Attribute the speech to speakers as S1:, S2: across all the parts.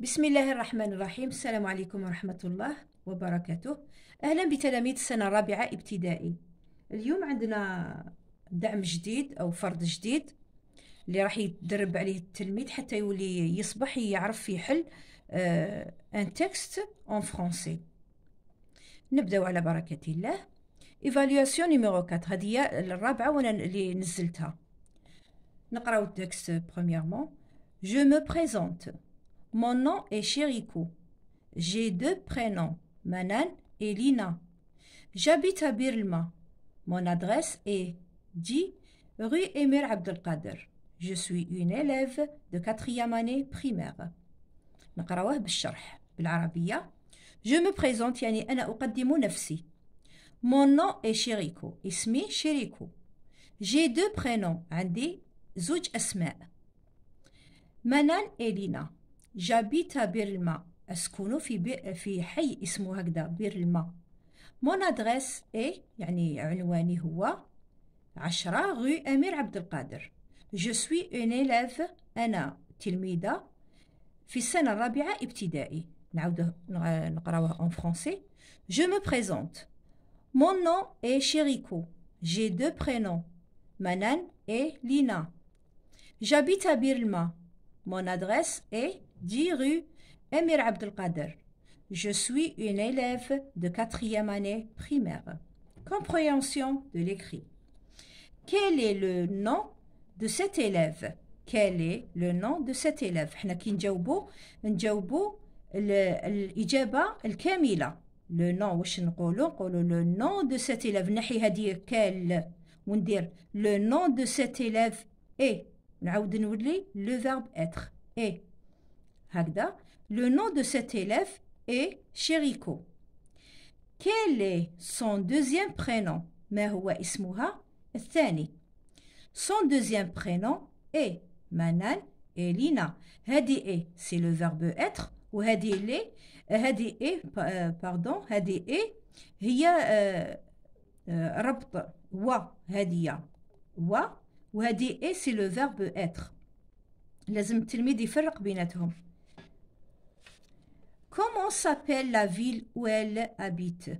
S1: بسم الله الرحمن الرحيم السلام عليكم ورحمة الله وبركاته أهلا بتلاميذ السنة الرابعة ابتدائي اليوم عندنا دعم جديد أو فرض جديد اللي راح يتدرب عليه التلميذ حتى يولي يصبح يعرف يحل ان تكست اون فرونسي نبداو على بركة الله ايفالياسيون نيميرو 4 هذه هي الرابعة وانا اللي نزلتها نقراو التكست بروميييرمون جو مو بريزونت Mon nom est Chérico. J'ai deux prénoms, Manan et Lina. J'habite à Birma. Mon adresse est 10 rue Emir Abdelkader. Je suis une élève de quatrième année primaire. Je me présente يعني أنا أقدم Mon nom est Chérico. J'ai deux prénoms عندي زوج أسماء et Lina. جابيتا بيرلما أسكن في بي... في حي اسمه هكذا بيرلما مون أدريس إي يعني عنواني هو عشرة غو أمير عبد القادر جو سوي اون ايليف أنا تلميذة في السنة الرابعة ابتدائي نعاود نقراوه أون فرونسي جو مو بريزونت مون نو اي شيريكو جي دو prénoms, منان اي لينا جابيتا بيرلما مون Mon اي 10 rue Emir Abdelkader. Je suis une élève de quatrième année primaire. Compréhension de l'écrit. Quel est le nom de cet élève Quel est le nom de cet élève حنا كي نجاوبو نجاوبو الإجابة الكاملة لو nom واش نقولو نقولو لو nom دو سيت إليف نحي هادي كال وندير لو nom دو سيت إليف إي نعاود نولي لو فيرب إتر إي le nom de cet élève est Chérico. Quel est son deuxième prénom Mais il est Son deuxième prénom est Manal Elina. C'est le verbe être. Ou c'est le verbe être. Il y a un robot. Et c'est le verbe être. Il faut que tu te le verbe être. كومون سابيل لا فيل ويل elle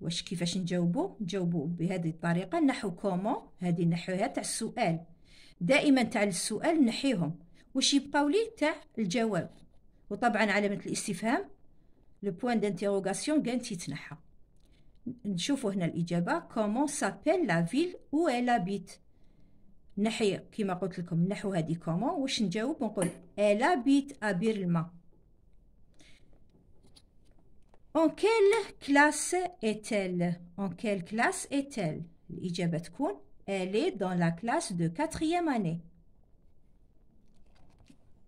S1: واش كيفاش نجاوبو نجاوبو بهذه الطريقة نحو كومون هذه نحوها تاع السؤال دائما تاع السؤال نحيهم واش يبقاو لي تاع الجواب وطبعا علامة الاستفهام لو بوين دانتيروغاسيون كان تيتنحى نشوفو هنا الإجابة كومون سابيل لا فيل ويل إل أبيت نحي كيما قلت لكم نحو هذه كومون واش نجاوب ونقول إل بيت أبير الماء En quelle classe est-elle En quelle classe est-elle Elle est dans la classe de quatrième année.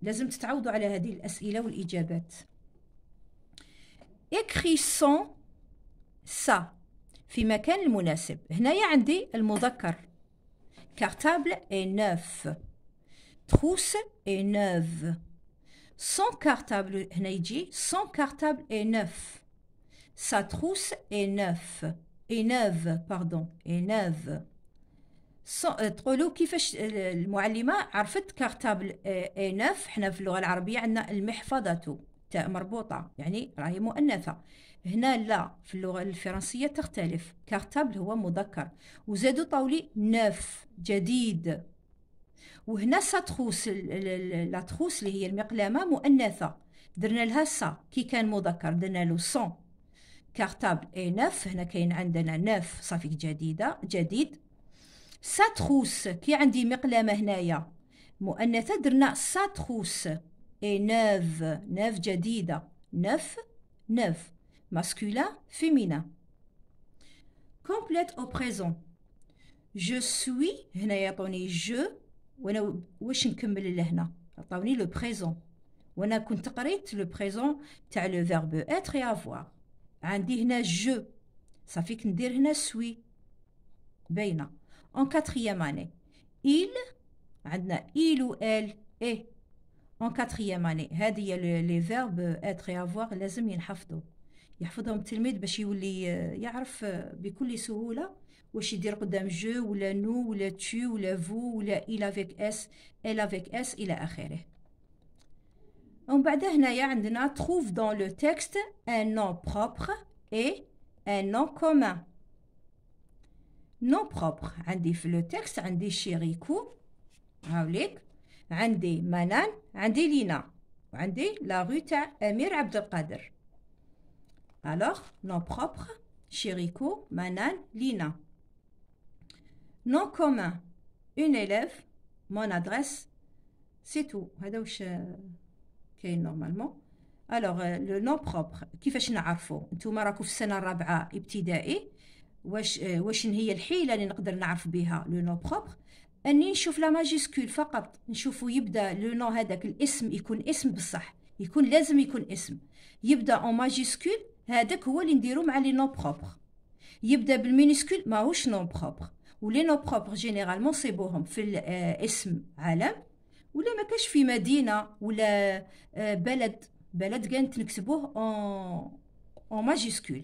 S1: لازم تتعودوا على هذه الأسئلة والإجابات. Écris son ça في مكان المناسب. هنايا عندي المذكر. Cartable est neuf. Trousse est neuf. Sans cartable هنا يجي son cartable est neuf. Sa trousse est neuf. et neuve pardon et neuve. تقولوا كيفاش المعلمة عرفت كارتابل اي 9 حنا في اللغة العربية عندنا المحفظة تاء مربوطة يعني راهي مؤنثة هنا لا في اللغة الفرنسية تختلف كارتابل هو مذكر وزادوا طاولي نوف جديد وهنا ساتخوس لا تخوس اللي هي المقلامه مؤنثة درنا لها سا كي كان مذكر درنا له سون كارتاب اي نف هنا كاين عندنا نف صافي جديدة جديد ساتخوس كي عندي مقلمة هنايا مؤنثة درنا ساتخوس اي نوف نوف جديدة نوف نوف ماسكولا فيمينا كومبليت او بريزون جو سوي هنا يعطوني جو وانا واش نكمل لهنا عطاوني لو بريزون وانا كنت قريت لو بريزون تاع لو فيرب اتر et عندي هنا جو صافي كندير هنا سوي باينه اون كاتريام اني il عندنا il و ال اي اون كاتريام اني هذه هي لي فيرب اتري افوار لازم ينحفظوا يحفظهم التلميذ باش يولي آه، يعرف آه، بكل سهوله واش يدير قدام جو ولا نو ولا تشو ولا فو ولا il افيك اس elle افيك اس الى اخره On va trouver dans le texte un nom propre et un nom commun. Nom propre. Le texte est chéricou. Il est manan. lina. Il Laruta la rue Alors, nom propre chéricou, manan, lina. Nom commun une élève, mon adresse. C'est tout. كاين نورمالمون الوغ آه، لو نو بروبر كيفاش نعرفو نتوما راكو في السنه الرابعه ابتدائي واش آه، واش هي الحيله اللي نقدر نعرف بها لو نو بروبر اني نشوف لا ماجيسكول فقط نشوفو يبدا لو نو هذاك الاسم يكون اسم بصح يكون لازم يكون اسم يبدا اون ماجيسكول هذاك هو اللي نديرو مع لي نو بروبر يبدا بالمينيسكول ماهوش نو بروبر ولي نو بروبر جينيرالمون صيبوهم في الاسم آه، عالم ولا ما كاش في مدينه ولا آه، بلد بلد كانت نكتبوه اون اون ماجيسكول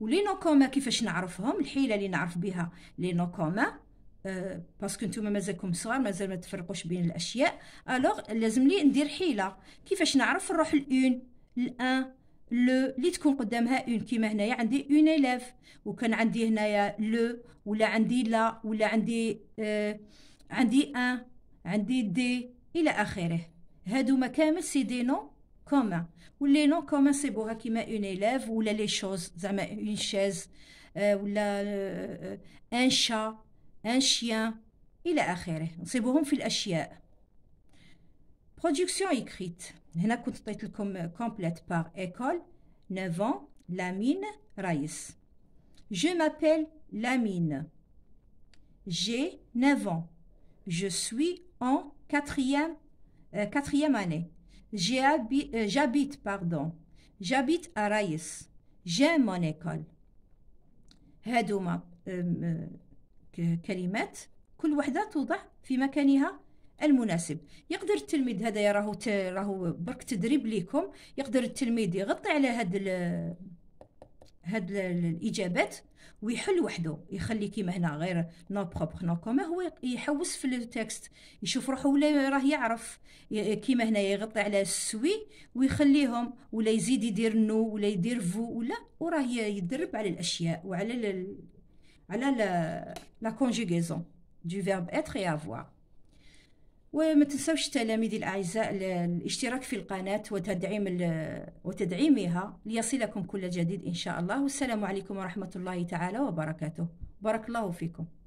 S1: ولي نو كوما كيفاش نعرفهم الحيله اللي نعرف بها لي نو كوما آه، باسكو نتوما مازالكم صغار مازال ما تفرقوش بين الاشياء الوغ لازم لي ندير حيله كيفاش نعرف نروح الاون الان لو اللي تكون قدامها اون كيما هنايا عندي اون ايلاف وكان عندي هنايا لو ولا عندي لا ولا عندي آه عندي ان dédé, il a C'est des noms communs. Les noms communs, c'est pour élève, ou les choses. Une chaise, euh, euh, un chat, un chien. Il a C'est Production écrite. complète par école. 9 ans, la mine, Je m'appelle Lamine. J'ai 9 ans. Je suis. en quatrième, euh, quatrième année. Euh, j'habite, euh, pardon. J'habite à Raïs. J'aime mon école. هادوما كلمات euh, euh, كل وحده توضع في مكانها المناسب يقدر التلميذ هذا يراه راهو برك تدريب ليكم يقدر التلميذ يغطي على هذا هاد الاجابات ويحل وحده يخلي كيما هنا غير نو بروبر نو كوما هو يحوس في التكست يشوف روحه ولا راه يعرف كيما هنا يغطي على السوي ويخليهم ولا يزيد يدير نو ولا يدير فو ولا وراه يدرب على الاشياء وعلى على لا كونجيغيزون دو فيرب اتر اي افوار وما تنسوش تلاميذي الأعزاء الاشتراك في القناة وتدعيم وتدعيمها ليصلكم كل جديد إن شاء الله والسلام عليكم ورحمة الله تعالى وبركاته بارك الله فيكم